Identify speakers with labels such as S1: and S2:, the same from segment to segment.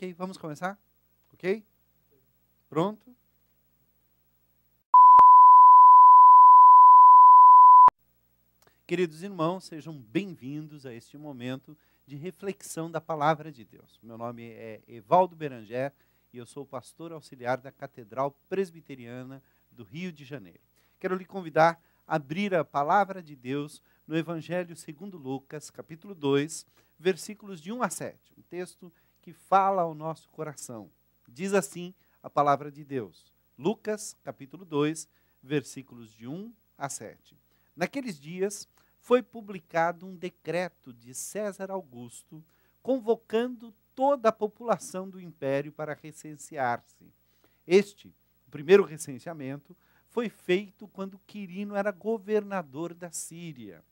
S1: Ok, vamos começar? Ok? Pronto? Queridos irmãos, sejam bem-vindos a este momento de reflexão da palavra de Deus. Meu nome é Evaldo Beranger e eu sou pastor auxiliar da Catedral Presbiteriana do Rio de Janeiro. Quero lhe convidar a abrir a palavra de Deus no Evangelho segundo Lucas, capítulo 2, versículos de 1 a 7. Um texto que fala ao nosso coração. Diz assim a palavra de Deus. Lucas, capítulo 2, versículos de 1 a 7. Naqueles dias foi publicado um decreto de César Augusto convocando toda a população do império para recensear-se. Este, o primeiro recenseamento, foi feito quando Quirino era governador da Síria.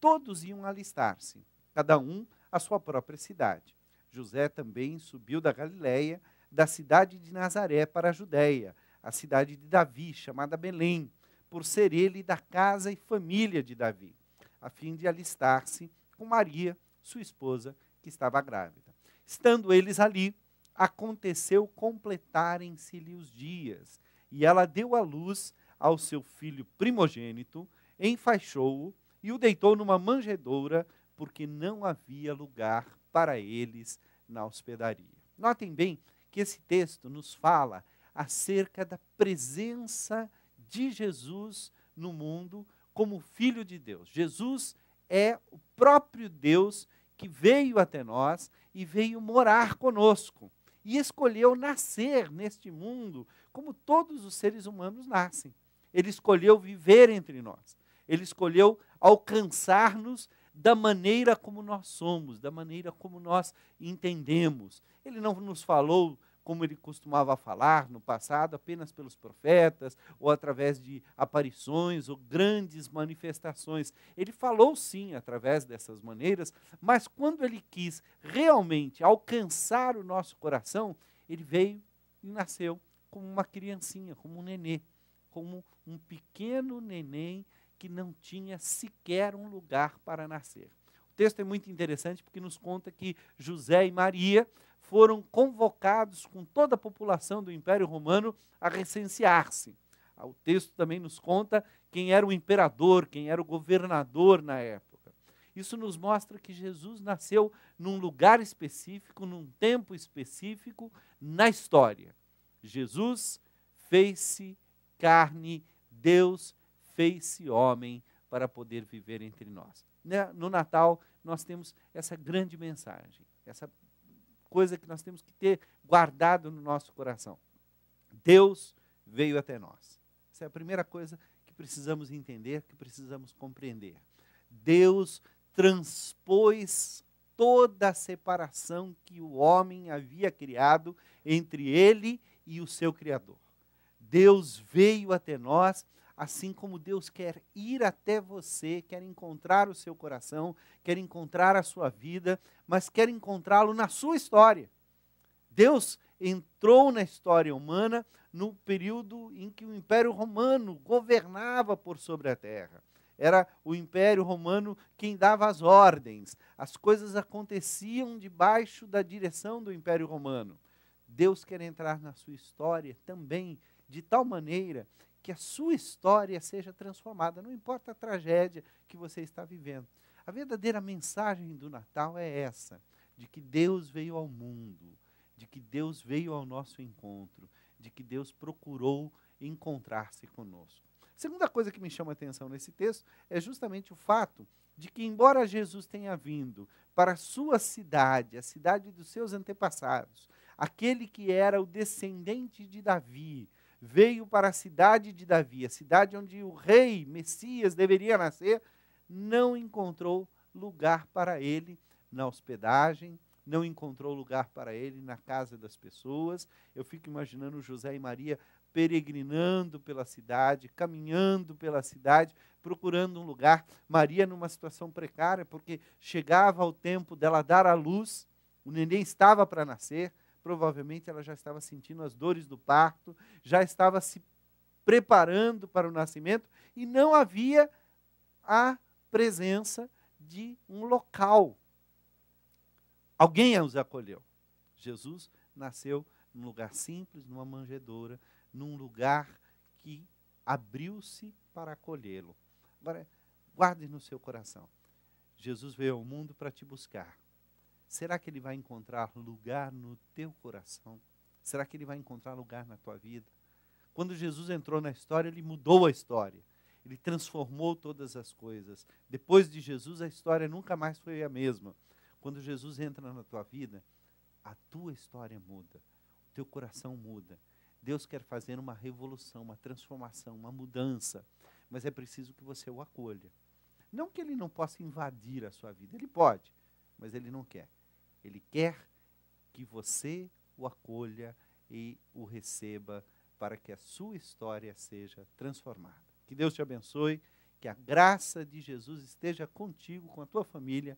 S1: Todos iam alistar-se, cada um à sua própria cidade. José também subiu da Galiléia, da cidade de Nazaré para a Judéia, a cidade de Davi, chamada Belém, por ser ele da casa e família de Davi, a fim de alistar-se com Maria, sua esposa, que estava grávida. Estando eles ali, aconteceu completarem-se-lhe os dias, e ela deu à luz ao seu filho primogênito, enfaixou-o e o deitou numa manjedoura, porque não havia lugar para eles na hospedaria. Notem bem que esse texto nos fala acerca da presença de Jesus no mundo como Filho de Deus. Jesus é o próprio Deus que veio até nós e veio morar conosco. E escolheu nascer neste mundo como todos os seres humanos nascem. Ele escolheu viver entre nós. Ele escolheu alcançar-nos da maneira como nós somos, da maneira como nós entendemos. Ele não nos falou como ele costumava falar no passado, apenas pelos profetas, ou através de aparições ou grandes manifestações. Ele falou sim através dessas maneiras, mas quando ele quis realmente alcançar o nosso coração, ele veio e nasceu como uma criancinha, como um nenê, como um pequeno neném que não tinha sequer um lugar para nascer. O texto é muito interessante porque nos conta que José e Maria foram convocados com toda a população do Império Romano a recensear-se. Ah, o texto também nos conta quem era o imperador, quem era o governador na época. Isso nos mostra que Jesus nasceu num lugar específico, num tempo específico na história. Jesus fez-se carne, Deus fez-se homem para poder viver entre nós. Né? No Natal, nós temos essa grande mensagem, essa coisa que nós temos que ter guardado no nosso coração. Deus veio até nós. Essa é a primeira coisa que precisamos entender, que precisamos compreender. Deus transpôs toda a separação que o homem havia criado entre ele e o seu Criador. Deus veio até nós, assim como Deus quer ir até você, quer encontrar o seu coração, quer encontrar a sua vida, mas quer encontrá-lo na sua história. Deus entrou na história humana no período em que o Império Romano governava por sobre a terra. Era o Império Romano quem dava as ordens. As coisas aconteciam debaixo da direção do Império Romano. Deus quer entrar na sua história também de tal maneira que a sua história seja transformada, não importa a tragédia que você está vivendo. A verdadeira mensagem do Natal é essa: de que Deus veio ao mundo, de que Deus veio ao nosso encontro, de que Deus procurou encontrar-se conosco. A segunda coisa que me chama a atenção nesse texto é justamente o fato de que, embora Jesus tenha vindo para a sua cidade, a cidade dos seus antepassados, aquele que era o descendente de Davi, veio para a cidade de Davi, a cidade onde o rei Messias deveria nascer, não encontrou lugar para ele na hospedagem, não encontrou lugar para ele na casa das pessoas. Eu fico imaginando José e Maria peregrinando pela cidade, caminhando pela cidade, procurando um lugar. Maria numa situação precária, porque chegava o tempo dela dar à luz, o neném estava para nascer, Provavelmente ela já estava sentindo as dores do parto, já estava se preparando para o nascimento e não havia a presença de um local. Alguém os acolheu. Jesus nasceu num lugar simples, numa manjedoura, num lugar que abriu-se para acolhê-lo. Agora, guarde no seu coração. Jesus veio ao mundo para te buscar. Será que ele vai encontrar lugar no teu coração? Será que ele vai encontrar lugar na tua vida? Quando Jesus entrou na história, ele mudou a história. Ele transformou todas as coisas. Depois de Jesus, a história nunca mais foi a mesma. Quando Jesus entra na tua vida, a tua história muda, o teu coração muda. Deus quer fazer uma revolução, uma transformação, uma mudança, mas é preciso que você o acolha. Não que ele não possa invadir a sua vida, ele pode, mas ele não quer. Ele quer que você o acolha e o receba para que a sua história seja transformada. Que Deus te abençoe, que a graça de Jesus esteja contigo, com a tua família